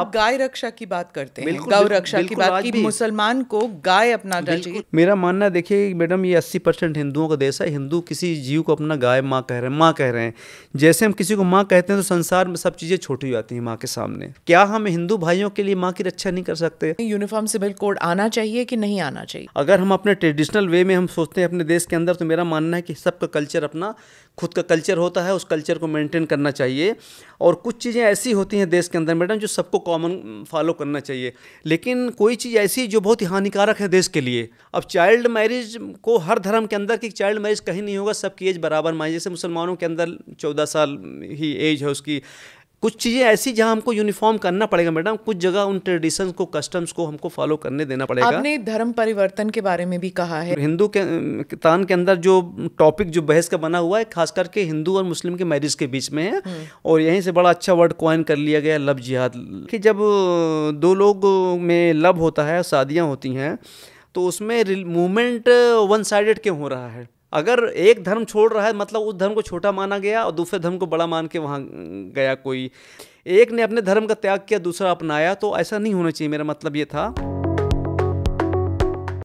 अब गाय रक्षा की बात करते हैं गौ रक्षा की बात की मुसलमान को गाय अपना चाहिए मेरा मानना देखिए मैडम ये अस्सी परसेंट हिंदुओं का देश है हिंदू किसी जीव को अपना गाय माँ कह रहे हैं माँ कह रहे हैं जैसे हम किसी को माँ कहते हैं तो संसार में सब चीज़ें छोटी हो जाती है माँ के सामने क्या हम हिंदू भाइयों के लिए माँ की रक्षा नहीं कर सकते यूनिफॉर्म सिविल कोड आना चाहिए की नहीं आना चाहिए अगर हम अपने ट्रेडिशनल वे में हम सोचते हैं अपने देश के अंदर तो मेरा मानना है की सबका कल्चर अपना खुद का कल्चर होता है उस कल्चर को मेंटेन करना चाहिए और कुछ चीज़ें ऐसी होती हैं देश के अंदर मैडम जो सबको कॉमन फॉलो करना चाहिए लेकिन कोई चीज़ ऐसी जो बहुत ही हानिकारक है देश के लिए अब चाइल्ड मैरिज को हर धर्म के अंदर कि चाइल्ड मैरिज कहीं नहीं होगा सबकी एज बराबर मानी जैसे मुसलमानों के अंदर चौदह साल ही एज है उसकी कुछ चीज़ें ऐसी जहां हमको यूनिफॉर्म करना पड़ेगा मैडम कुछ जगह उन ट्रेडिशन को कस्टम्स को हमको फॉलो करने देना पड़ेगा आपने धर्म परिवर्तन के बारे में भी कहा है हिंदू के तान के अंदर जो टॉपिक जो बहस का बना हुआ है खास करके हिंदू और मुस्लिम के मैरिज के बीच में है हम्म। और यहीं से बड़ा अच्छा वर्ड क्वाइन कर लिया गया लव जिहाद कि जब दो लोग में लव होता है शादियाँ होती हैं तो उसमें मूवमेंट वन साइडेड क्यों हो रहा है अगर एक धर्म छोड़ रहा है मतलब उस धर्म को छोटा माना गया और दूसरे धर्म को बड़ा मान के वहाँ गया कोई एक ने अपने धर्म का त्याग किया दूसरा अपनाया तो ऐसा नहीं होना चाहिए मेरा मतलब ये था